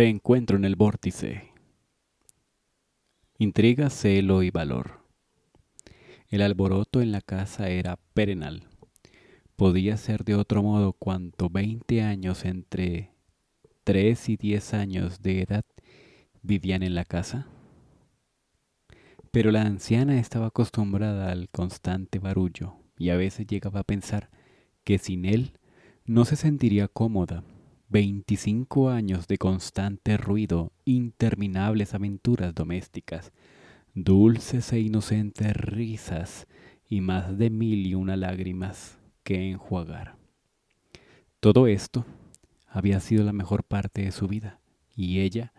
Reencuentro en el vórtice. Intriga, celo y valor. El alboroto en la casa era perenal. Podía ser de otro modo cuanto veinte años entre tres y diez años de edad vivían en la casa. Pero la anciana estaba acostumbrada al constante barullo y a veces llegaba a pensar que sin él no se sentiría cómoda 25 años de constante ruido, interminables aventuras domésticas, dulces e inocentes risas y más de mil y una lágrimas que enjuagar. Todo esto había sido la mejor parte de su vida, y ella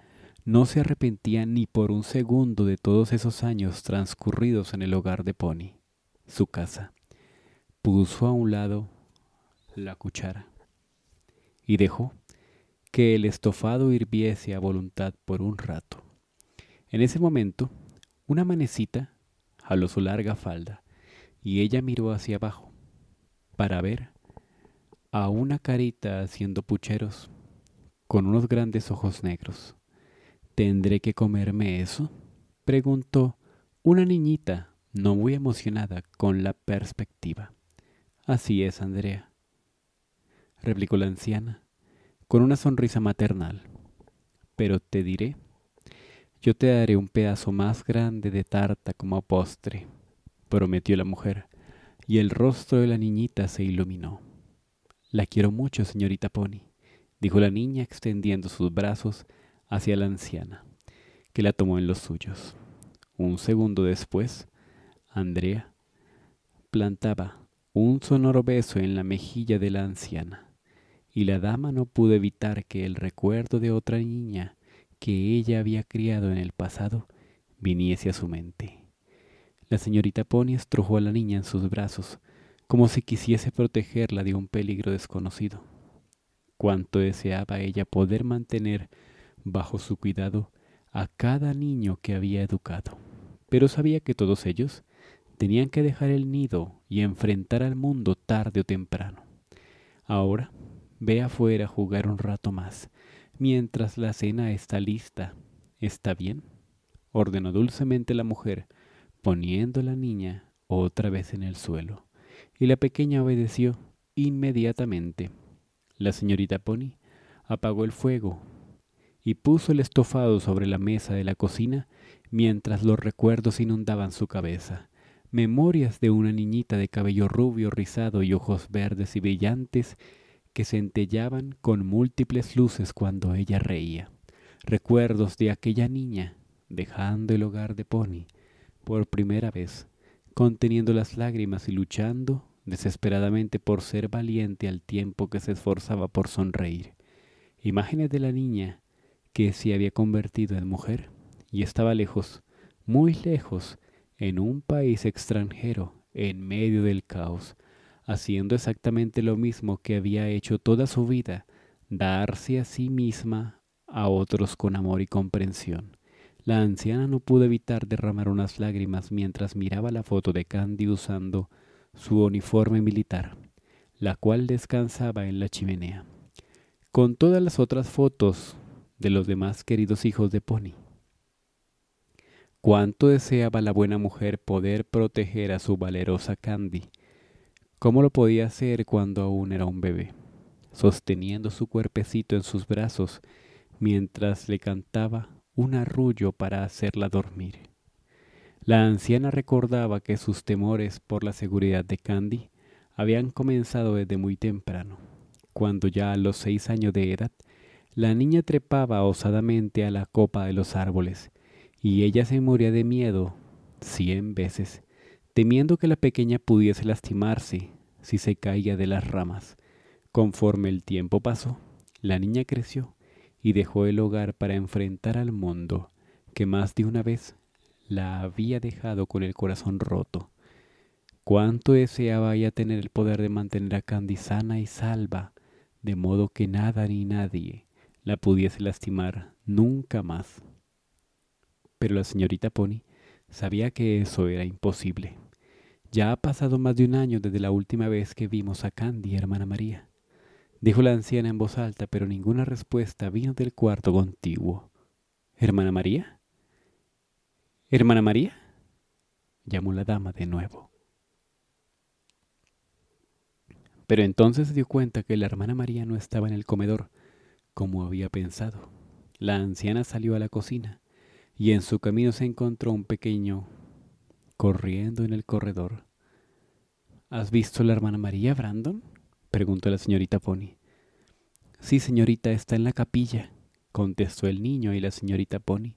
no se arrepentía ni por un segundo de todos esos años transcurridos en el hogar de Pony, su casa. Puso a un lado la cuchara y dejó que el estofado hirviese a voluntad por un rato. En ese momento, una manecita jaló su larga falda y ella miró hacia abajo para ver a una carita haciendo pucheros con unos grandes ojos negros. ¿Tendré que comerme eso? preguntó una niñita no muy emocionada con la perspectiva. Así es, Andrea, replicó la anciana con una sonrisa maternal. Pero te diré, yo te daré un pedazo más grande de tarta como postre, prometió la mujer, y el rostro de la niñita se iluminó. La quiero mucho, señorita Pony, dijo la niña extendiendo sus brazos hacia la anciana, que la tomó en los suyos. Un segundo después, Andrea plantaba un sonoro beso en la mejilla de la anciana y la dama no pudo evitar que el recuerdo de otra niña que ella había criado en el pasado viniese a su mente. La señorita Pony estrujó a la niña en sus brazos, como si quisiese protegerla de un peligro desconocido. Cuánto deseaba ella poder mantener bajo su cuidado a cada niño que había educado, pero sabía que todos ellos tenían que dejar el nido y enfrentar al mundo tarde o temprano. Ahora Ve afuera a jugar un rato más, mientras la cena está lista. ¿Está bien? ordenó dulcemente la mujer, poniendo a la niña otra vez en el suelo. Y la pequeña obedeció inmediatamente. La señorita Pony apagó el fuego y puso el estofado sobre la mesa de la cocina mientras los recuerdos inundaban su cabeza. Memorias de una niñita de cabello rubio rizado y ojos verdes y brillantes que centellaban con múltiples luces cuando ella reía. Recuerdos de aquella niña, dejando el hogar de Pony por primera vez, conteniendo las lágrimas y luchando desesperadamente por ser valiente al tiempo que se esforzaba por sonreír. Imágenes de la niña que se había convertido en mujer y estaba lejos, muy lejos, en un país extranjero, en medio del caos, haciendo exactamente lo mismo que había hecho toda su vida, darse a sí misma a otros con amor y comprensión. La anciana no pudo evitar derramar unas lágrimas mientras miraba la foto de Candy usando su uniforme militar, la cual descansaba en la chimenea, con todas las otras fotos de los demás queridos hijos de Pony. Cuánto deseaba la buena mujer poder proteger a su valerosa Candy, ¿Cómo lo podía hacer cuando aún era un bebé, sosteniendo su cuerpecito en sus brazos mientras le cantaba un arrullo para hacerla dormir. La anciana recordaba que sus temores por la seguridad de Candy habían comenzado desde muy temprano, cuando ya a los seis años de edad, la niña trepaba osadamente a la copa de los árboles, y ella se moría de miedo cien veces, temiendo que la pequeña pudiese lastimarse si se caía de las ramas. Conforme el tiempo pasó, la niña creció y dejó el hogar para enfrentar al mundo, que más de una vez la había dejado con el corazón roto. Cuánto deseaba ella tener el poder de mantener a Candy sana y salva, de modo que nada ni nadie la pudiese lastimar nunca más. Pero la señorita Pony sabía que eso era imposible. Ya ha pasado más de un año desde la última vez que vimos a Candy, hermana María, dijo la anciana en voz alta, pero ninguna respuesta vino del cuarto contiguo. ¿Hermana María? ¿Hermana María? llamó la dama de nuevo. Pero entonces se dio cuenta que la hermana María no estaba en el comedor, como había pensado. La anciana salió a la cocina y en su camino se encontró un pequeño corriendo en el corredor. ¿Has visto a la hermana María, Brandon? preguntó la señorita Pony. Sí, señorita, está en la capilla, contestó el niño y la señorita Pony.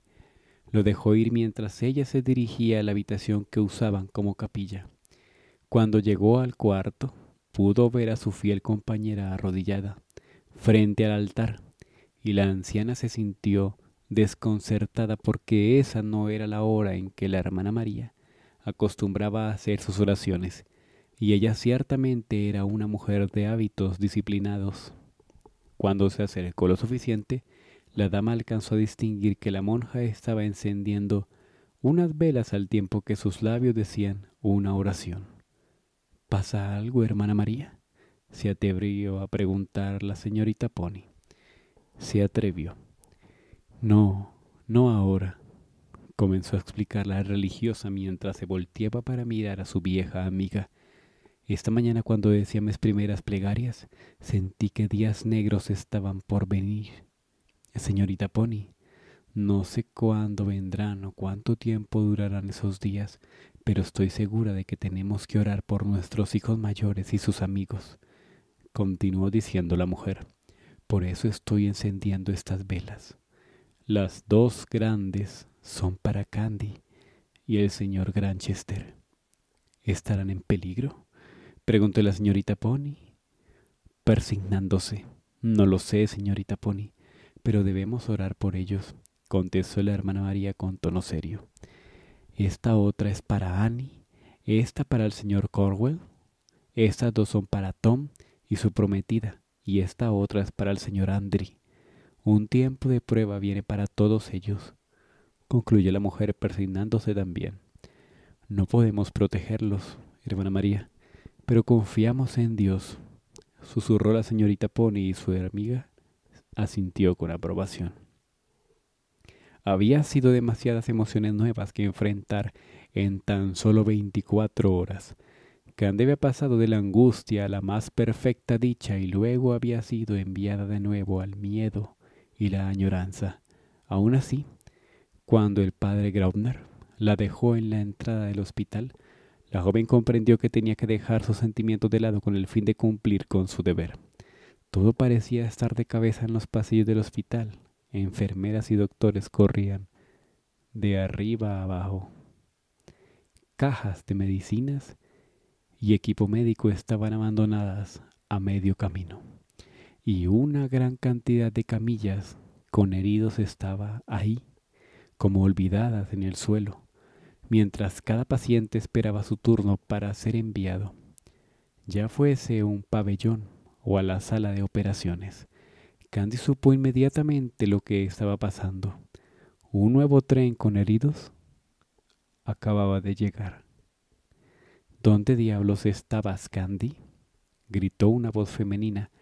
Lo dejó ir mientras ella se dirigía a la habitación que usaban como capilla. Cuando llegó al cuarto, pudo ver a su fiel compañera arrodillada, frente al altar, y la anciana se sintió desconcertada porque esa no era la hora en que la hermana María acostumbraba a hacer sus oraciones, y ella ciertamente era una mujer de hábitos disciplinados. Cuando se acercó lo suficiente, la dama alcanzó a distinguir que la monja estaba encendiendo unas velas al tiempo que sus labios decían una oración. ¿Pasa algo, hermana María? se atrevió a preguntar la señorita Pony. Se atrevió. No, no ahora, comenzó a explicar la religiosa mientras se volteaba para mirar a su vieja amiga. Esta mañana cuando decía mis primeras plegarias, sentí que días negros estaban por venir. Señorita Pony, no sé cuándo vendrán o cuánto tiempo durarán esos días, pero estoy segura de que tenemos que orar por nuestros hijos mayores y sus amigos, continuó diciendo la mujer. Por eso estoy encendiendo estas velas. Las dos grandes son para Candy y el señor Granchester. ¿Estarán en peligro? preguntó la señorita Pony, persignándose. No lo sé, señorita Pony, pero debemos orar por ellos, contestó la hermana María con tono serio. Esta otra es para Annie, esta para el señor Corwell, estas dos son para Tom y su prometida, y esta otra es para el señor Andry. Un tiempo de prueba viene para todos ellos concluyó la mujer persignándose también. No podemos protegerlos, hermana María, pero confiamos en Dios, susurró la señorita Pony y su amiga asintió con aprobación. Había sido demasiadas emociones nuevas que enfrentar en tan solo veinticuatro horas. Cande había pasado de la angustia a la más perfecta dicha y luego había sido enviada de nuevo al miedo y la añoranza. Aún así, cuando el padre Graubner la dejó en la entrada del hospital, la joven comprendió que tenía que dejar sus sentimientos de lado con el fin de cumplir con su deber. Todo parecía estar de cabeza en los pasillos del hospital. Enfermeras y doctores corrían de arriba a abajo. Cajas de medicinas y equipo médico estaban abandonadas a medio camino. Y una gran cantidad de camillas con heridos estaba ahí como olvidadas en el suelo, mientras cada paciente esperaba su turno para ser enviado, ya fuese un pabellón o a la sala de operaciones. Candy supo inmediatamente lo que estaba pasando. Un nuevo tren con heridos acababa de llegar. ¿Dónde diablos estabas, Candy? gritó una voz femenina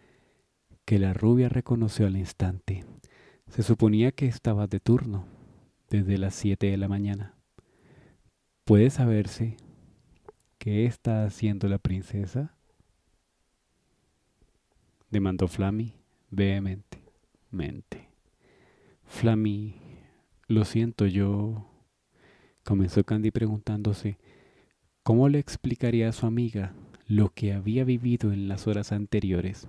que la rubia reconoció al instante. Se suponía que estabas de turno desde las 7 de la mañana. ¿Puede saberse qué está haciendo la princesa? demandó Flammy vehemente. Mente. Flammy, lo siento, yo. comenzó Candy preguntándose cómo le explicaría a su amiga lo que había vivido en las horas anteriores.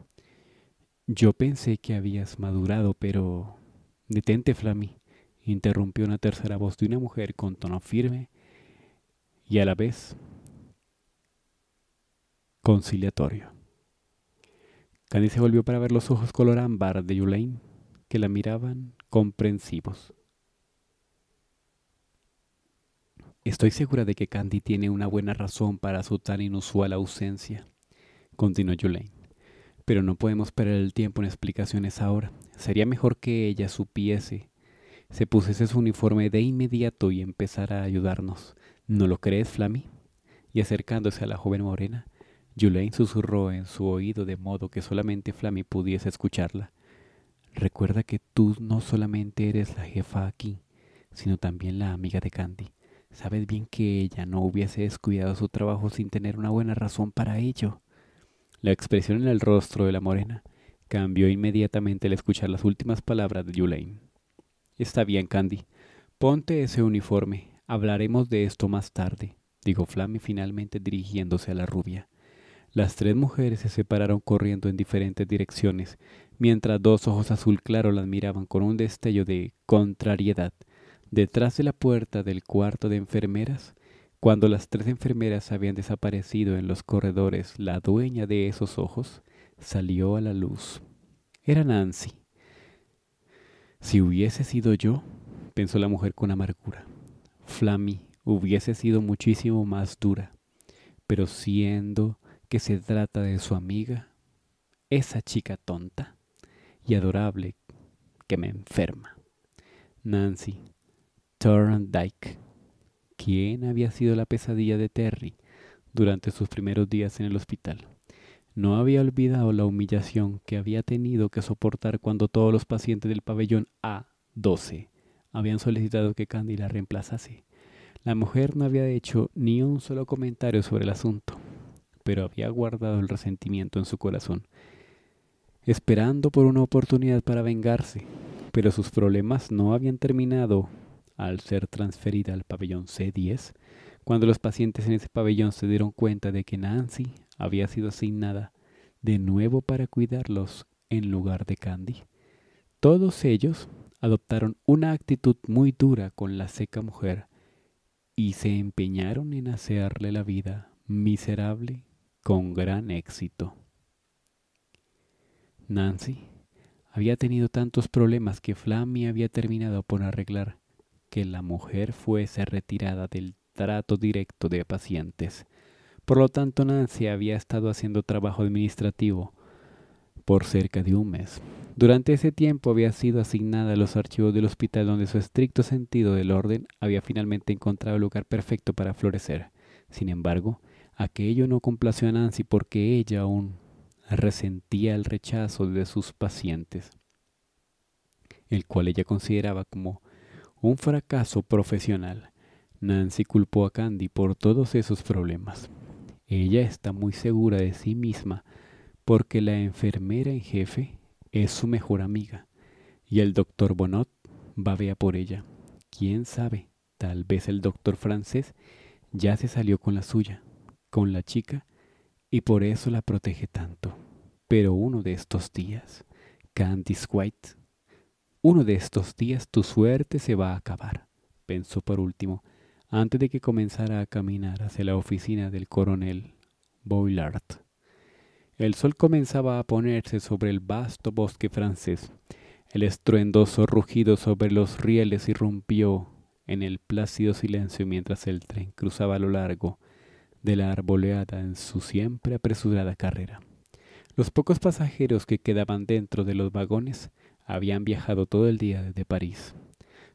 Yo pensé que habías madurado, pero. Detente, Flammy interrumpió una tercera voz de una mujer con tono firme y a la vez conciliatorio. Candy se volvió para ver los ojos color ámbar de Yulaine, que la miraban comprensivos. Estoy segura de que Candy tiene una buena razón para su tan inusual ausencia, continuó Yulaine. Pero no podemos perder el tiempo en explicaciones ahora. Sería mejor que ella supiese se pusiese su uniforme de inmediato y empezara a ayudarnos. ¿No lo crees, Flammy? Y acercándose a la joven morena, Julaine susurró en su oído de modo que solamente Flammy pudiese escucharla. Recuerda que tú no solamente eres la jefa aquí, sino también la amiga de Candy. Sabes bien que ella no hubiese descuidado su trabajo sin tener una buena razón para ello. La expresión en el rostro de la morena cambió inmediatamente al escuchar las últimas palabras de Julaine. Está bien, Candy. Ponte ese uniforme. Hablaremos de esto más tarde, dijo Flammy finalmente dirigiéndose a la rubia. Las tres mujeres se separaron corriendo en diferentes direcciones, mientras dos ojos azul claro las miraban con un destello de contrariedad. Detrás de la puerta del cuarto de enfermeras, cuando las tres enfermeras habían desaparecido en los corredores, la dueña de esos ojos salió a la luz. Era Nancy. Si hubiese sido yo, pensó la mujer con amargura, Flammy hubiese sido muchísimo más dura, pero siendo que se trata de su amiga, esa chica tonta y adorable que me enferma. Nancy Thorndike, ¿Quién había sido la pesadilla de Terry durante sus primeros días en el hospital. No había olvidado la humillación que había tenido que soportar cuando todos los pacientes del pabellón A12 habían solicitado que Candy la reemplazase. La mujer no había hecho ni un solo comentario sobre el asunto, pero había guardado el resentimiento en su corazón, esperando por una oportunidad para vengarse, pero sus problemas no habían terminado al ser transferida al pabellón C10, cuando los pacientes en ese pabellón se dieron cuenta de que Nancy había sido asignada de nuevo para cuidarlos en lugar de Candy. Todos ellos adoptaron una actitud muy dura con la seca mujer y se empeñaron en hacerle la vida miserable con gran éxito. Nancy había tenido tantos problemas que Flammy había terminado por arreglar que la mujer fuese retirada del trato directo de pacientes por lo tanto, Nancy había estado haciendo trabajo administrativo por cerca de un mes. Durante ese tiempo había sido asignada a los archivos del hospital donde su estricto sentido del orden había finalmente encontrado el lugar perfecto para florecer. Sin embargo, aquello no complació a Nancy porque ella aún resentía el rechazo de sus pacientes, el cual ella consideraba como un fracaso profesional. Nancy culpó a Candy por todos esos problemas. Ella está muy segura de sí misma porque la enfermera en jefe es su mejor amiga y el doctor Bonot babea por ella. ¿Quién sabe? Tal vez el doctor francés ya se salió con la suya, con la chica, y por eso la protege tanto. Pero uno de estos días, Candice White, uno de estos días tu suerte se va a acabar, pensó por último antes de que comenzara a caminar hacia la oficina del coronel Boilard, El sol comenzaba a ponerse sobre el vasto bosque francés. El estruendoso rugido sobre los rieles irrumpió en el plácido silencio mientras el tren cruzaba a lo largo de la arboleada en su siempre apresurada carrera. Los pocos pasajeros que quedaban dentro de los vagones habían viajado todo el día desde París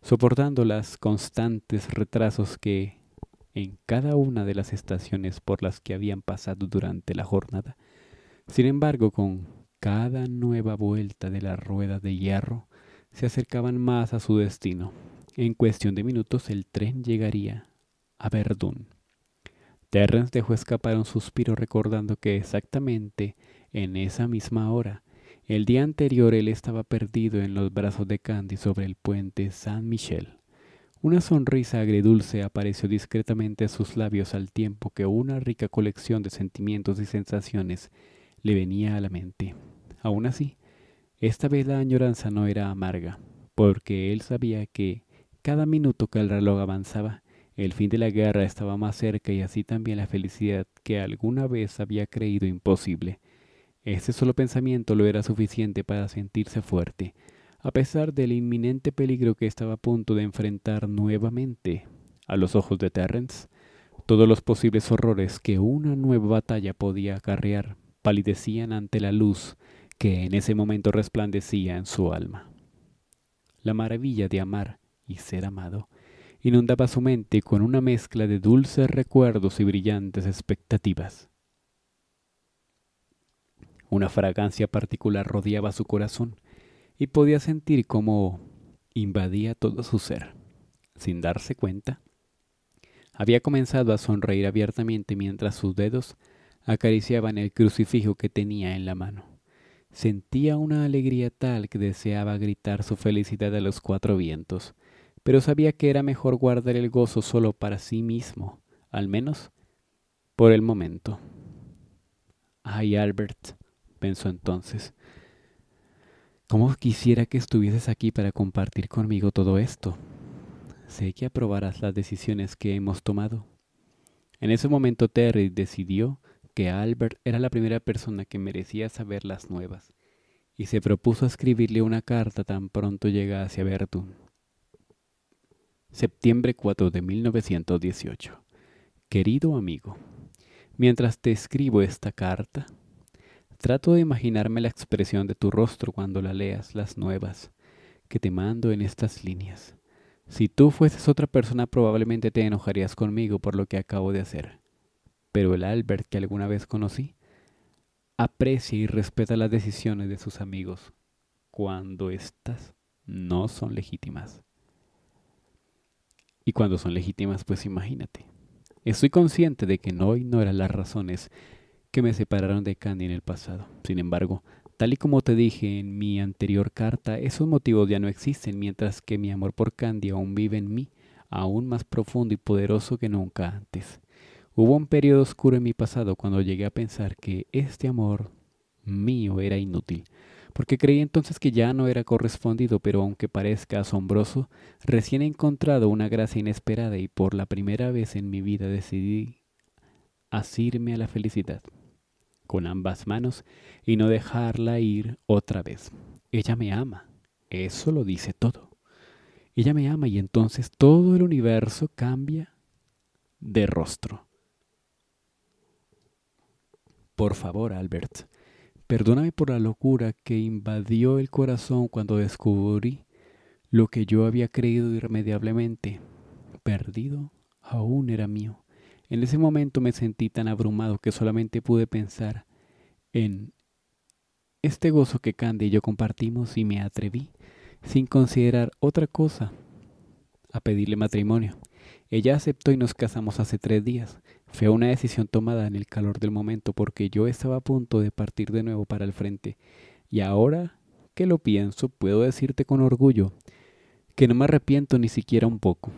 soportando los constantes retrasos que en cada una de las estaciones por las que habían pasado durante la jornada. Sin embargo, con cada nueva vuelta de la rueda de hierro, se acercaban más a su destino. En cuestión de minutos el tren llegaría a Verdún. Terrence dejó escapar un suspiro recordando que exactamente en esa misma hora el día anterior él estaba perdido en los brazos de Candy sobre el puente San Michel. Una sonrisa agridulce apareció discretamente a sus labios al tiempo que una rica colección de sentimientos y sensaciones le venía a la mente. Aún así, esta vez la añoranza no era amarga, porque él sabía que cada minuto que el reloj avanzaba, el fin de la guerra estaba más cerca y así también la felicidad que alguna vez había creído imposible ese solo pensamiento lo era suficiente para sentirse fuerte, a pesar del inminente peligro que estaba a punto de enfrentar nuevamente. A los ojos de Terrence, todos los posibles horrores que una nueva batalla podía acarrear palidecían ante la luz que en ese momento resplandecía en su alma. La maravilla de amar y ser amado inundaba su mente con una mezcla de dulces recuerdos y brillantes expectativas. Una fragancia particular rodeaba su corazón y podía sentir cómo invadía todo su ser. Sin darse cuenta, había comenzado a sonreír abiertamente mientras sus dedos acariciaban el crucifijo que tenía en la mano. Sentía una alegría tal que deseaba gritar su felicidad a los cuatro vientos, pero sabía que era mejor guardar el gozo solo para sí mismo, al menos por el momento. Ay, Albert, pensó entonces. ¿Cómo quisiera que estuvieses aquí para compartir conmigo todo esto? Sé que aprobarás las decisiones que hemos tomado. En ese momento Terry decidió que Albert era la primera persona que merecía saber las nuevas, y se propuso escribirle una carta tan pronto llegase a Verdun. Septiembre 4 de 1918. Querido amigo, mientras te escribo esta carta, Trato de imaginarme la expresión de tu rostro cuando la leas, las nuevas, que te mando en estas líneas. Si tú fueses otra persona probablemente te enojarías conmigo por lo que acabo de hacer. Pero el Albert que alguna vez conocí aprecia y respeta las decisiones de sus amigos cuando éstas no son legítimas. Y cuando son legítimas, pues imagínate. Estoy consciente de que no ignora las razones que me separaron de Candy en el pasado. Sin embargo, tal y como te dije en mi anterior carta, esos motivos ya no existen, mientras que mi amor por Candy aún vive en mí, aún más profundo y poderoso que nunca antes. Hubo un periodo oscuro en mi pasado cuando llegué a pensar que este amor mío era inútil, porque creí entonces que ya no era correspondido, pero aunque parezca asombroso, recién he encontrado una gracia inesperada y por la primera vez en mi vida decidí asirme a la felicidad con ambas manos y no dejarla ir otra vez. Ella me ama. Eso lo dice todo. Ella me ama y entonces todo el universo cambia de rostro. Por favor, Albert, perdóname por la locura que invadió el corazón cuando descubrí lo que yo había creído irremediablemente. Perdido aún era mío. En ese momento me sentí tan abrumado que solamente pude pensar en este gozo que Candy y yo compartimos y me atreví, sin considerar otra cosa, a pedirle matrimonio. Ella aceptó y nos casamos hace tres días. Fue una decisión tomada en el calor del momento porque yo estaba a punto de partir de nuevo para el frente. Y ahora que lo pienso, puedo decirte con orgullo que no me arrepiento ni siquiera un poco.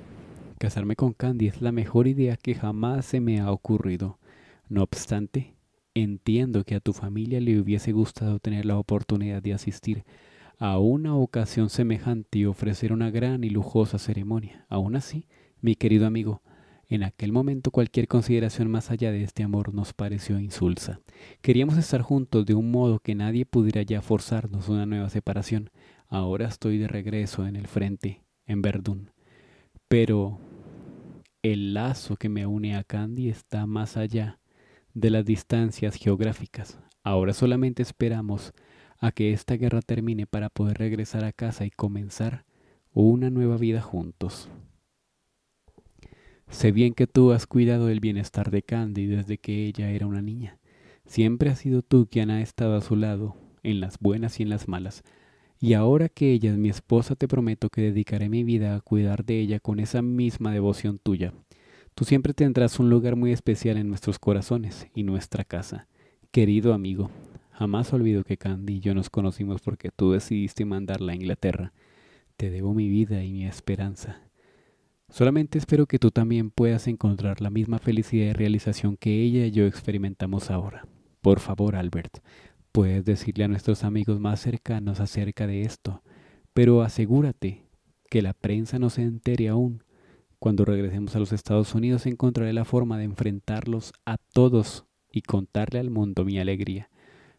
Casarme con Candy es la mejor idea que jamás se me ha ocurrido. No obstante, entiendo que a tu familia le hubiese gustado tener la oportunidad de asistir a una ocasión semejante y ofrecer una gran y lujosa ceremonia. Aún así, mi querido amigo, en aquel momento cualquier consideración más allá de este amor nos pareció insulsa. Queríamos estar juntos de un modo que nadie pudiera ya forzarnos una nueva separación. Ahora estoy de regreso en el frente, en Verdún. Pero el lazo que me une a Candy está más allá de las distancias geográficas. Ahora solamente esperamos a que esta guerra termine para poder regresar a casa y comenzar una nueva vida juntos. Sé bien que tú has cuidado el bienestar de Candy desde que ella era una niña. Siempre has sido tú quien ha estado a su lado, en las buenas y en las malas, y ahora que ella es mi esposa te prometo que dedicaré mi vida a cuidar de ella con esa misma devoción tuya. Tú siempre tendrás un lugar muy especial en nuestros corazones y nuestra casa. Querido amigo, jamás olvido que Candy y yo nos conocimos porque tú decidiste mandarla a Inglaterra. Te debo mi vida y mi esperanza. Solamente espero que tú también puedas encontrar la misma felicidad y realización que ella y yo experimentamos ahora. Por favor, Albert, Puedes decirle a nuestros amigos más cercanos acerca de esto, pero asegúrate que la prensa no se entere aún. Cuando regresemos a los Estados Unidos encontraré la forma de enfrentarlos a todos y contarle al mundo mi alegría.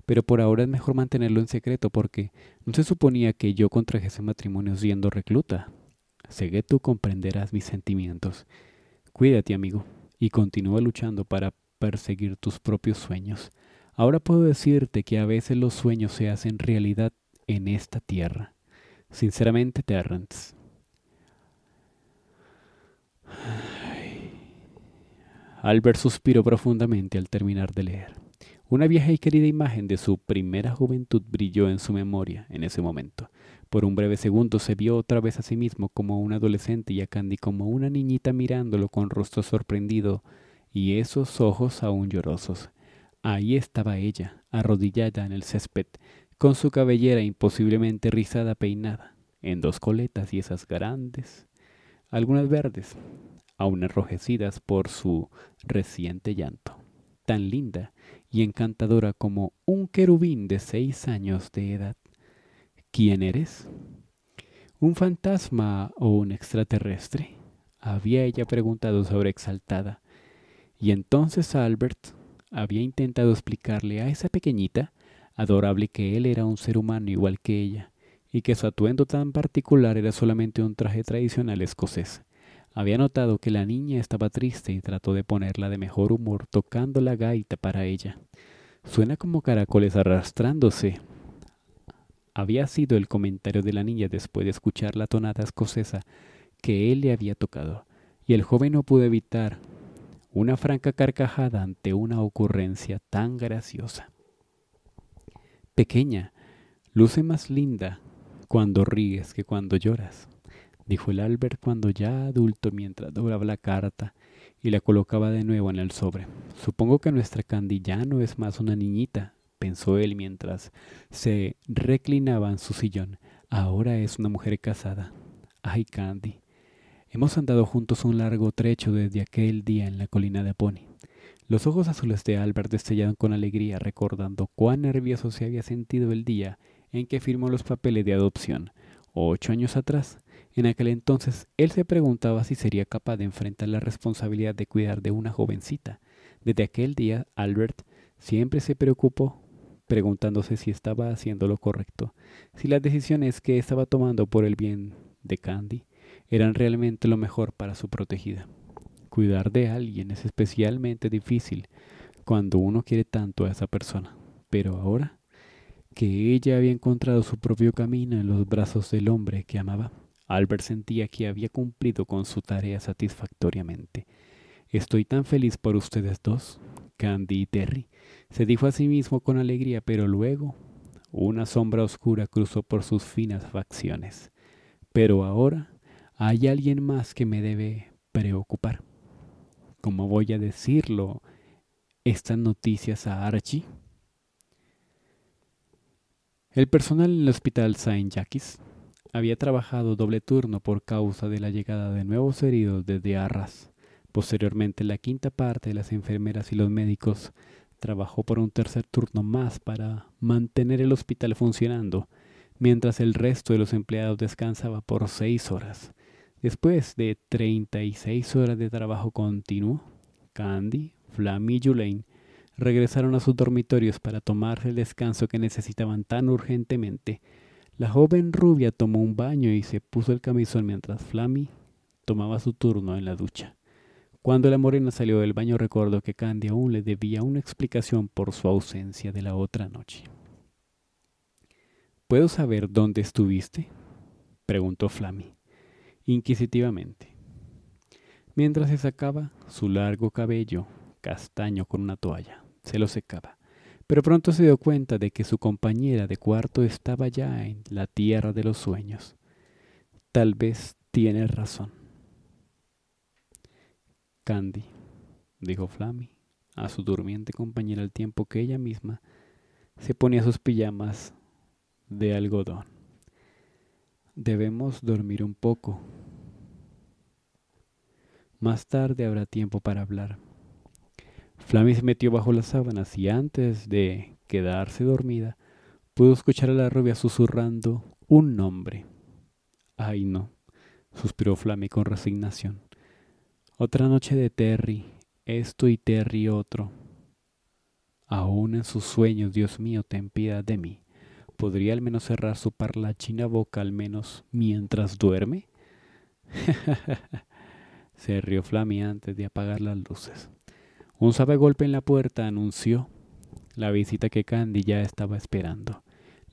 Pero por ahora es mejor mantenerlo en secreto porque no se suponía que yo contrajese matrimonio siendo recluta. Segué tú comprenderás mis sentimientos. Cuídate, amigo, y continúa luchando para perseguir tus propios sueños. Ahora puedo decirte que a veces los sueños se hacen realidad en esta tierra. Sinceramente, Terrence. Albert suspiró profundamente al terminar de leer. Una vieja y querida imagen de su primera juventud brilló en su memoria en ese momento. Por un breve segundo se vio otra vez a sí mismo como un adolescente y a Candy como una niñita mirándolo con rostro sorprendido y esos ojos aún llorosos. Ahí estaba ella, arrodillada en el césped, con su cabellera imposiblemente rizada peinada, en dos coletas y esas grandes, algunas verdes, aún enrojecidas por su reciente llanto, tan linda y encantadora como un querubín de seis años de edad. ¿Quién eres? ¿Un fantasma o un extraterrestre? Había ella preguntado sobreexaltada. Y entonces Albert había intentado explicarle a esa pequeñita, adorable, que él era un ser humano igual que ella, y que su atuendo tan particular era solamente un traje tradicional escocés. Había notado que la niña estaba triste y trató de ponerla de mejor humor tocando la gaita para ella. Suena como caracoles arrastrándose. Había sido el comentario de la niña después de escuchar la tonada escocesa que él le había tocado, y el joven no pudo evitar una franca carcajada ante una ocurrencia tan graciosa. Pequeña, luce más linda cuando ríes que cuando lloras, dijo el Albert cuando ya adulto mientras doblaba la carta y la colocaba de nuevo en el sobre. Supongo que nuestra Candy ya no es más una niñita, pensó él mientras se reclinaba en su sillón. Ahora es una mujer casada. Ay, Candy, Hemos andado juntos un largo trecho desde aquel día en la colina de Pony. Los ojos azules de Albert destellaron con alegría recordando cuán nervioso se había sentido el día en que firmó los papeles de adopción, ocho años atrás. En aquel entonces él se preguntaba si sería capaz de enfrentar la responsabilidad de cuidar de una jovencita. Desde aquel día Albert siempre se preocupó preguntándose si estaba haciendo lo correcto, si las decisiones que estaba tomando por el bien de Candy eran realmente lo mejor para su protegida. Cuidar de alguien es especialmente difícil cuando uno quiere tanto a esa persona, pero ahora que ella había encontrado su propio camino en los brazos del hombre que amaba, Albert sentía que había cumplido con su tarea satisfactoriamente. Estoy tan feliz por ustedes dos, Candy y Terry, se dijo a sí mismo con alegría, pero luego una sombra oscura cruzó por sus finas facciones. Pero ahora hay alguien más que me debe preocupar. ¿Cómo voy a decirlo estas noticias a Archie? El personal en el hospital Saint Jacques había trabajado doble turno por causa de la llegada de nuevos heridos desde Arras. Posteriormente, la quinta parte de las enfermeras y los médicos trabajó por un tercer turno más para mantener el hospital funcionando, mientras el resto de los empleados descansaba por seis horas. Después de 36 horas de trabajo continuo, Candy, Flammy y Julaine regresaron a sus dormitorios para tomarse el descanso que necesitaban tan urgentemente. La joven rubia tomó un baño y se puso el camisón mientras Flammy tomaba su turno en la ducha. Cuando la morena salió del baño recordó que Candy aún le debía una explicación por su ausencia de la otra noche. ¿Puedo saber dónde estuviste? preguntó Flammy inquisitivamente, mientras se sacaba su largo cabello castaño con una toalla. Se lo secaba. Pero pronto se dio cuenta de que su compañera de cuarto estaba ya en la tierra de los sueños. Tal vez tiene razón. Candy, dijo Flammy a su durmiente compañera al tiempo que ella misma se ponía sus pijamas de algodón. Debemos dormir un poco. Más tarde habrá tiempo para hablar. Flammy se metió bajo las sábanas y antes de quedarse dormida, pudo escuchar a la rubia susurrando un nombre. Ay no, suspiró Flammy con resignación. Otra noche de Terry, esto y Terry otro. Aún en sus sueños, Dios mío, ten piedad de mí. ¿podría al menos cerrar su parlachina boca al menos mientras duerme? Se rió Flammy antes de apagar las luces. Un suave golpe en la puerta anunció la visita que Candy ya estaba esperando.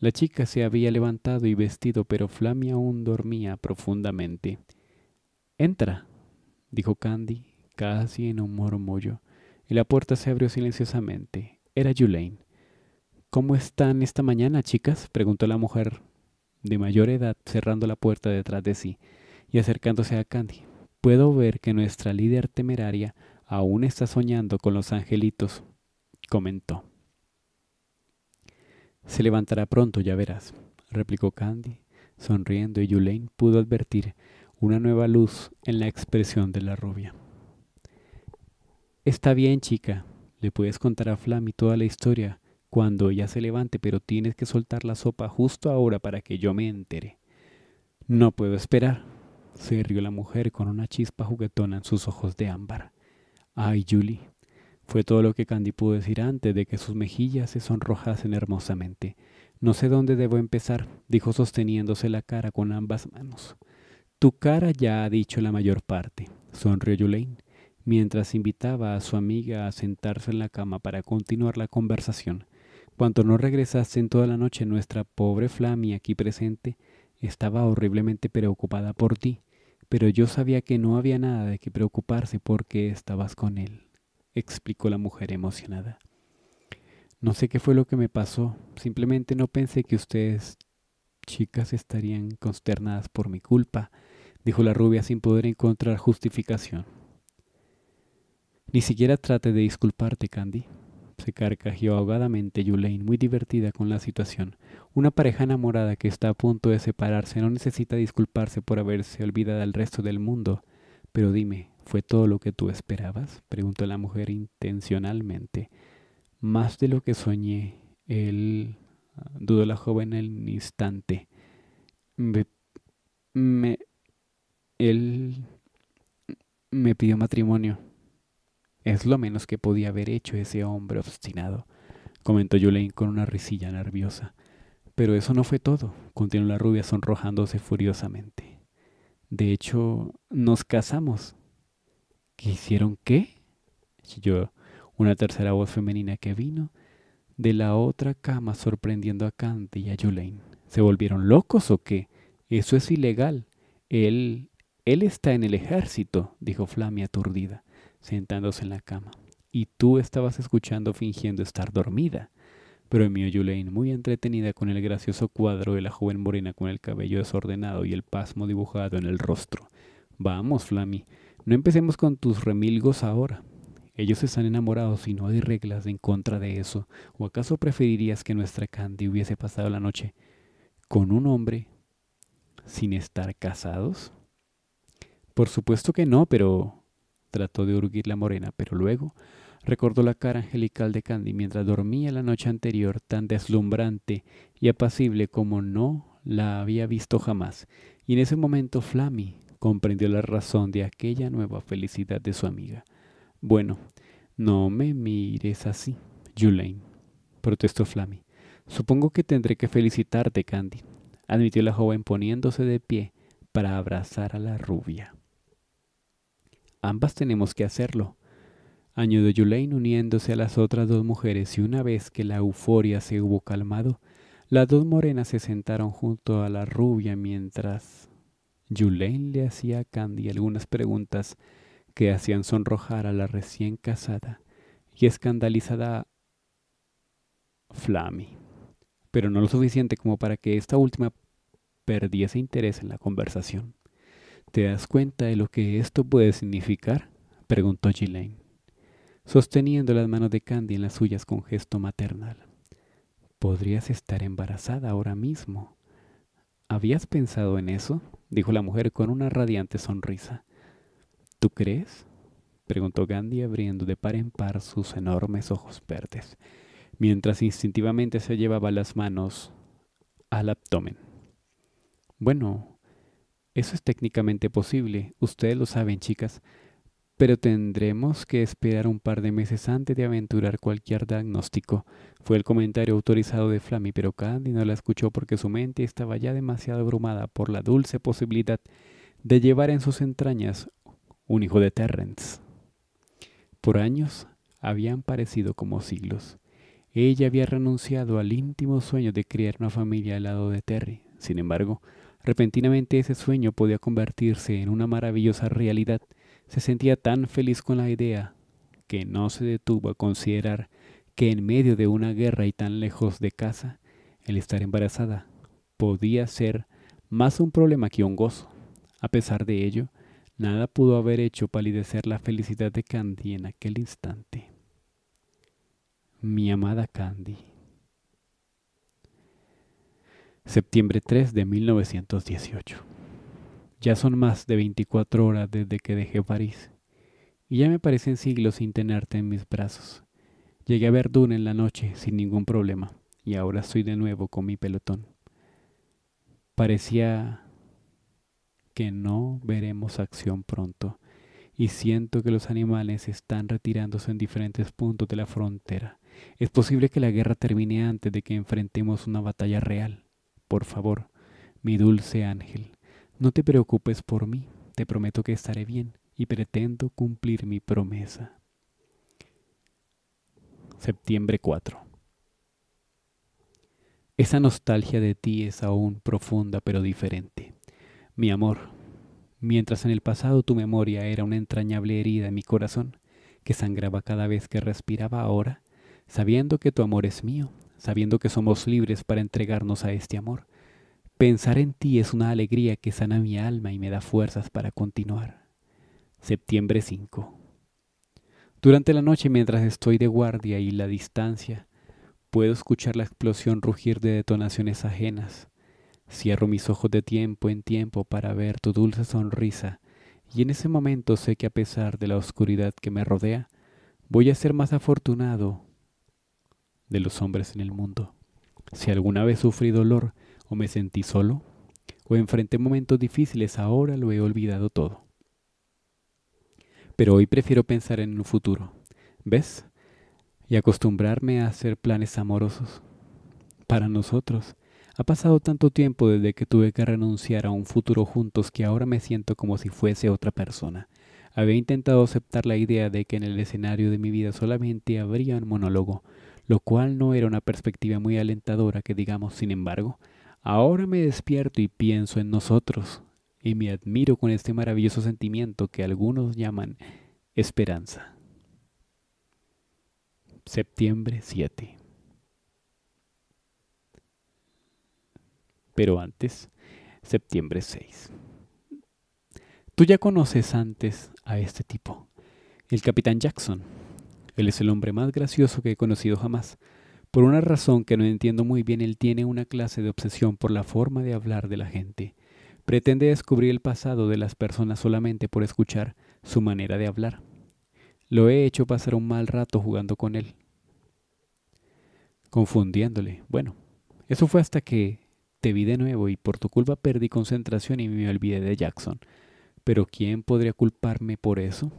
La chica se había levantado y vestido, pero Flammy aún dormía profundamente. Entra, dijo Candy, casi en un murmullo, y la puerta se abrió silenciosamente. Era Julaine. ¿Cómo están esta mañana, chicas? preguntó la mujer de mayor edad, cerrando la puerta detrás de sí y acercándose a Candy. Puedo ver que nuestra líder temeraria aún está soñando con los angelitos, comentó. Se levantará pronto, ya verás, replicó Candy, sonriendo, y Yulain pudo advertir una nueva luz en la expresión de la rubia. Está bien, chica, le puedes contar a Flammy toda la historia cuando ella se levante, pero tienes que soltar la sopa justo ahora para que yo me entere. No puedo esperar, se rió la mujer con una chispa juguetona en sus ojos de ámbar. Ay, Julie, fue todo lo que Candy pudo decir antes de que sus mejillas se sonrojasen hermosamente. No sé dónde debo empezar, dijo sosteniéndose la cara con ambas manos. Tu cara ya ha dicho la mayor parte, sonrió Julaine, mientras invitaba a su amiga a sentarse en la cama para continuar la conversación. Cuanto no regresaste en toda la noche, nuestra pobre Flammy aquí presente estaba horriblemente preocupada por ti, pero yo sabía que no había nada de qué preocuparse porque estabas con él, explicó la mujer emocionada. No sé qué fue lo que me pasó, simplemente no pensé que ustedes, chicas, estarían consternadas por mi culpa, dijo la rubia sin poder encontrar justificación. Ni siquiera trate de disculparte, Candy, se carcajeó ahogadamente Yulaine, muy divertida con la situación. Una pareja enamorada que está a punto de separarse no necesita disculparse por haberse olvidado al resto del mundo. Pero dime, ¿fue todo lo que tú esperabas? preguntó la mujer intencionalmente. Más de lo que soñé, él dudó la joven en el instante. me, él me pidió matrimonio. Es lo menos que podía haber hecho ese hombre obstinado, comentó Yulain con una risilla nerviosa. Pero eso no fue todo, continuó la rubia sonrojándose furiosamente. De hecho, nos casamos. ¿Qué hicieron qué? chilló una tercera voz femenina que vino de la otra cama sorprendiendo a Candy y a Yulain. ¿Se volvieron locos o qué? Eso es ilegal. Él. él está en el ejército, dijo Flamia aturdida sentándose en la cama, y tú estabas escuchando fingiendo estar dormida. Pero mi Yulaine, muy entretenida con el gracioso cuadro de la joven morena con el cabello desordenado y el pasmo dibujado en el rostro. Vamos, Flammy, no empecemos con tus remilgos ahora. Ellos están enamorados y no hay reglas en contra de eso. ¿O acaso preferirías que nuestra Candy hubiese pasado la noche con un hombre sin estar casados? Por supuesto que no, pero trató de urguir la morena, pero luego recordó la cara angelical de Candy mientras dormía la noche anterior, tan deslumbrante y apacible como no la había visto jamás. Y en ese momento Flammy comprendió la razón de aquella nueva felicidad de su amiga. Bueno, no me mires así, Julaine, protestó Flammy. Supongo que tendré que felicitarte, Candy, admitió la joven poniéndose de pie para abrazar a la rubia. Ambas tenemos que hacerlo. Añadió Julaine uniéndose a las otras dos mujeres y una vez que la euforia se hubo calmado, las dos morenas se sentaron junto a la rubia mientras Julaine le hacía a Candy algunas preguntas que hacían sonrojar a la recién casada y escandalizada Flammy, pero no lo suficiente como para que esta última perdiese interés en la conversación. ¿Te das cuenta de lo que esto puede significar? preguntó Ghislaine, sosteniendo las manos de Candy en las suyas con gesto maternal. Podrías estar embarazada ahora mismo. ¿Habías pensado en eso? dijo la mujer con una radiante sonrisa. ¿Tú crees? preguntó Gandy abriendo de par en par sus enormes ojos verdes, mientras instintivamente se llevaba las manos al abdomen. Bueno, eso es técnicamente posible, ustedes lo saben chicas, pero tendremos que esperar un par de meses antes de aventurar cualquier diagnóstico. Fue el comentario autorizado de Flammy, pero Candy no la escuchó porque su mente estaba ya demasiado abrumada por la dulce posibilidad de llevar en sus entrañas un hijo de Terrence. Por años habían parecido como siglos. Ella había renunciado al íntimo sueño de criar una familia al lado de Terry. Sin embargo, Repentinamente ese sueño podía convertirse en una maravillosa realidad. Se sentía tan feliz con la idea que no se detuvo a considerar que en medio de una guerra y tan lejos de casa, el estar embarazada podía ser más un problema que un gozo. A pesar de ello, nada pudo haber hecho palidecer la felicidad de Candy en aquel instante. Mi amada Candy. Septiembre 3 de 1918. Ya son más de 24 horas desde que dejé París, y ya me parecen siglos sin tenerte en mis brazos. Llegué a Verdún en la noche sin ningún problema, y ahora estoy de nuevo con mi pelotón. Parecía que no veremos acción pronto, y siento que los animales están retirándose en diferentes puntos de la frontera. Es posible que la guerra termine antes de que enfrentemos una batalla real. Por favor, mi dulce ángel, no te preocupes por mí, te prometo que estaré bien y pretendo cumplir mi promesa. Septiembre 4. Esa nostalgia de ti es aún profunda pero diferente. Mi amor, mientras en el pasado tu memoria era una entrañable herida en mi corazón, que sangraba cada vez que respiraba ahora, sabiendo que tu amor es mío, sabiendo que somos libres para entregarnos a este amor. Pensar en ti es una alegría que sana mi alma y me da fuerzas para continuar. Septiembre 5. Durante la noche mientras estoy de guardia y la distancia, puedo escuchar la explosión rugir de detonaciones ajenas. Cierro mis ojos de tiempo en tiempo para ver tu dulce sonrisa, y en ese momento sé que a pesar de la oscuridad que me rodea, voy a ser más afortunado de los hombres en el mundo. Si alguna vez sufrí dolor o me sentí solo o enfrenté momentos difíciles, ahora lo he olvidado todo. Pero hoy prefiero pensar en un futuro, ¿ves? Y acostumbrarme a hacer planes amorosos. Para nosotros, ha pasado tanto tiempo desde que tuve que renunciar a un futuro juntos que ahora me siento como si fuese otra persona. Había intentado aceptar la idea de que en el escenario de mi vida solamente habría un monólogo, lo cual no era una perspectiva muy alentadora que digamos, sin embargo, ahora me despierto y pienso en nosotros, y me admiro con este maravilloso sentimiento que algunos llaman esperanza. Septiembre 7. Pero antes, septiembre 6. Tú ya conoces antes a este tipo, el capitán Jackson él es el hombre más gracioso que he conocido jamás. Por una razón que no entiendo muy bien, él tiene una clase de obsesión por la forma de hablar de la gente. Pretende descubrir el pasado de las personas solamente por escuchar su manera de hablar. Lo he hecho pasar un mal rato jugando con él, confundiéndole. Bueno, eso fue hasta que te vi de nuevo y por tu culpa perdí concentración y me olvidé de Jackson. Pero ¿quién podría culparme por eso?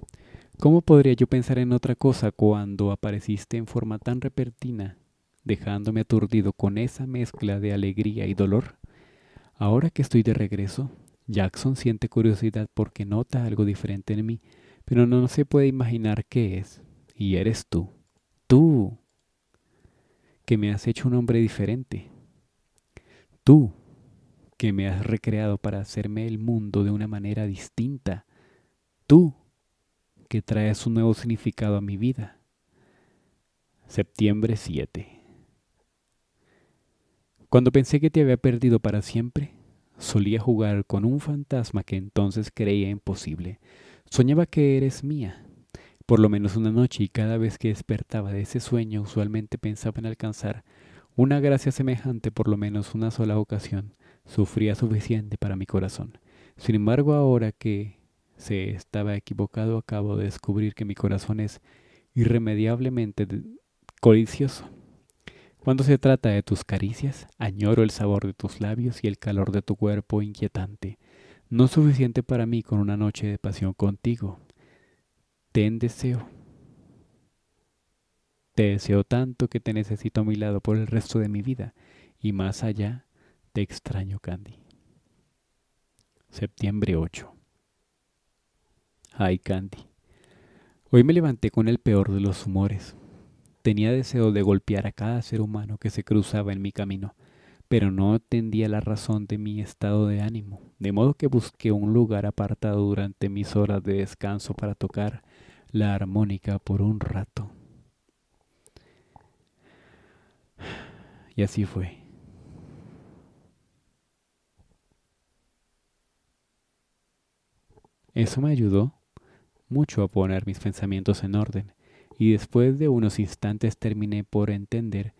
¿Cómo podría yo pensar en otra cosa cuando apareciste en forma tan repentina, dejándome aturdido con esa mezcla de alegría y dolor? Ahora que estoy de regreso, Jackson siente curiosidad porque nota algo diferente en mí, pero no se puede imaginar qué es. Y eres tú, tú, que me has hecho un hombre diferente. Tú, que me has recreado para hacerme el mundo de una manera distinta. Tú, que traes un nuevo significado a mi vida. Septiembre 7. Cuando pensé que te había perdido para siempre, solía jugar con un fantasma que entonces creía imposible. Soñaba que eres mía, por lo menos una noche, y cada vez que despertaba de ese sueño usualmente pensaba en alcanzar una gracia semejante por lo menos una sola ocasión. Sufría suficiente para mi corazón. Sin embargo, ahora que se estaba equivocado, acabo de descubrir que mi corazón es irremediablemente codicioso. Cuando se trata de tus caricias, añoro el sabor de tus labios y el calor de tu cuerpo inquietante, no suficiente para mí con una noche de pasión contigo. Ten deseo. Te deseo tanto que te necesito a mi lado por el resto de mi vida y más allá te extraño, Candy. Septiembre 8. Ay, Candy. Hoy me levanté con el peor de los humores. Tenía deseo de golpear a cada ser humano que se cruzaba en mi camino, pero no entendía la razón de mi estado de ánimo, de modo que busqué un lugar apartado durante mis horas de descanso para tocar la armónica por un rato. Y así fue. Eso me ayudó mucho a poner mis pensamientos en orden, y después de unos instantes terminé por entender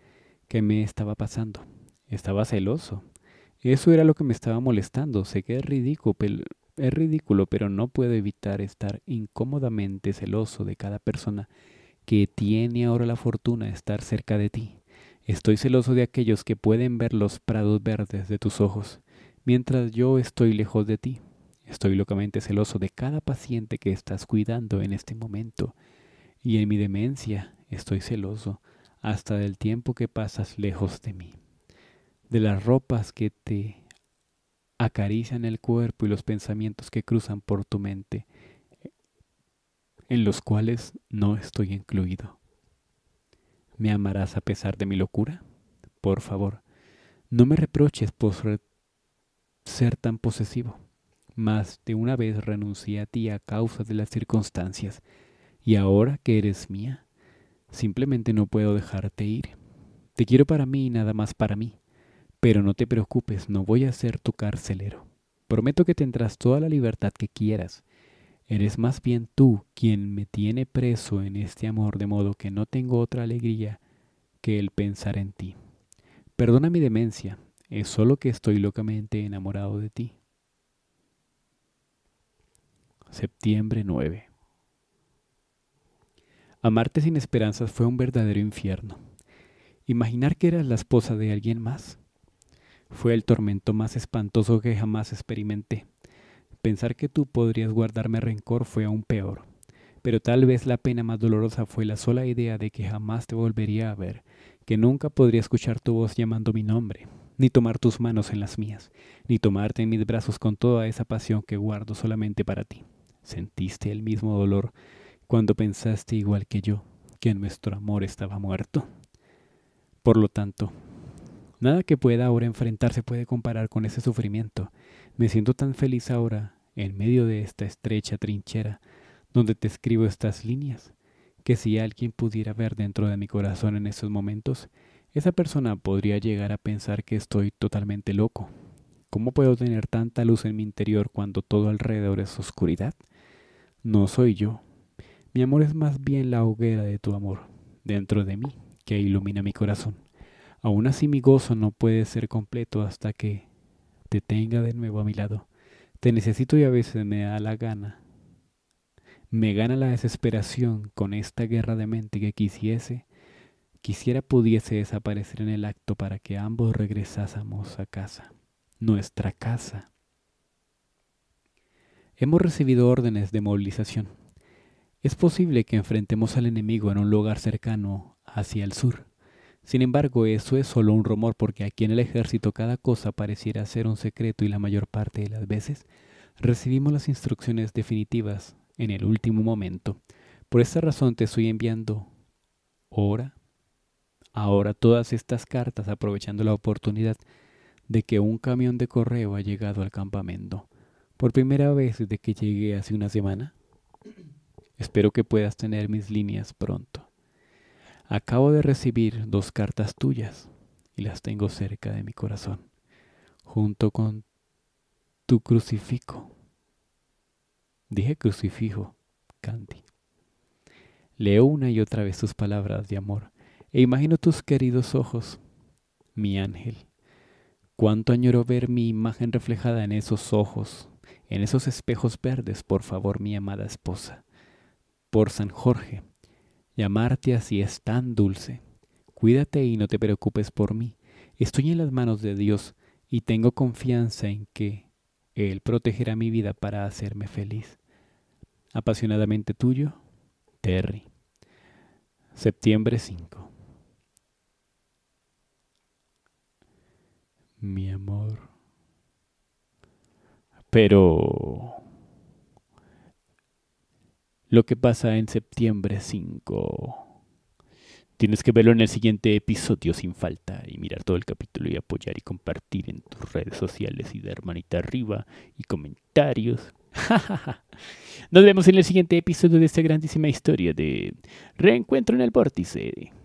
qué me estaba pasando. Estaba celoso. Eso era lo que me estaba molestando. Sé que es ridículo, es ridículo, pero no puedo evitar estar incómodamente celoso de cada persona que tiene ahora la fortuna de estar cerca de ti. Estoy celoso de aquellos que pueden ver los prados verdes de tus ojos, mientras yo estoy lejos de ti. Estoy locamente celoso de cada paciente que estás cuidando en este momento. Y en mi demencia estoy celoso hasta del tiempo que pasas lejos de mí. De las ropas que te acarician el cuerpo y los pensamientos que cruzan por tu mente, en los cuales no estoy incluido. ¿Me amarás a pesar de mi locura? Por favor, no me reproches por ser tan posesivo. Más de una vez renuncié a ti a causa de las circunstancias, y ahora que eres mía, simplemente no puedo dejarte ir. Te quiero para mí y nada más para mí, pero no te preocupes, no voy a ser tu carcelero. Prometo que tendrás toda la libertad que quieras. Eres más bien tú quien me tiene preso en este amor, de modo que no tengo otra alegría que el pensar en ti. Perdona mi demencia, es solo que estoy locamente enamorado de ti. Septiembre 9. Amarte sin esperanzas fue un verdadero infierno. Imaginar que eras la esposa de alguien más fue el tormento más espantoso que jamás experimenté. Pensar que tú podrías guardarme rencor fue aún peor. Pero tal vez la pena más dolorosa fue la sola idea de que jamás te volvería a ver, que nunca podría escuchar tu voz llamando mi nombre, ni tomar tus manos en las mías, ni tomarte en mis brazos con toda esa pasión que guardo solamente para ti. ¿Sentiste el mismo dolor cuando pensaste igual que yo que nuestro amor estaba muerto? Por lo tanto, nada que pueda ahora enfrentarse puede comparar con ese sufrimiento. Me siento tan feliz ahora en medio de esta estrecha trinchera donde te escribo estas líneas, que si alguien pudiera ver dentro de mi corazón en estos momentos, esa persona podría llegar a pensar que estoy totalmente loco. ¿Cómo puedo tener tanta luz en mi interior cuando todo alrededor es oscuridad? No soy yo. Mi amor es más bien la hoguera de tu amor, dentro de mí, que ilumina mi corazón. Aún así mi gozo no puede ser completo hasta que te tenga de nuevo a mi lado. Te necesito y a veces me da la gana. Me gana la desesperación con esta guerra de mente que quisiese, quisiera pudiese desaparecer en el acto para que ambos regresásemos a casa, nuestra casa Hemos recibido órdenes de movilización. Es posible que enfrentemos al enemigo en un lugar cercano hacia el sur. Sin embargo, eso es solo un rumor porque aquí en el ejército cada cosa pareciera ser un secreto y la mayor parte de las veces recibimos las instrucciones definitivas en el último momento. Por esta razón te estoy enviando ahora, ahora todas estas cartas aprovechando la oportunidad de que un camión de correo ha llegado al campamento por primera vez desde que llegué hace una semana. Espero que puedas tener mis líneas pronto. Acabo de recibir dos cartas tuyas y las tengo cerca de mi corazón, junto con tu crucifijo. Dije crucifijo, Candy. Leo una y otra vez tus palabras de amor e imagino tus queridos ojos, mi ángel. Cuánto añoro ver mi imagen reflejada en esos ojos en esos espejos verdes, por favor, mi amada esposa. Por San Jorge, llamarte así es tan dulce. Cuídate y no te preocupes por mí. Estoy en las manos de Dios y tengo confianza en que Él protegerá mi vida para hacerme feliz. Apasionadamente tuyo, Terry. Septiembre 5. Mi amor. Pero lo que pasa en septiembre 5. Tienes que verlo en el siguiente episodio sin falta y mirar todo el capítulo y apoyar y compartir en tus redes sociales y dar manita arriba y comentarios. Nos vemos en el siguiente episodio de esta grandísima historia de Reencuentro en el Vórtice.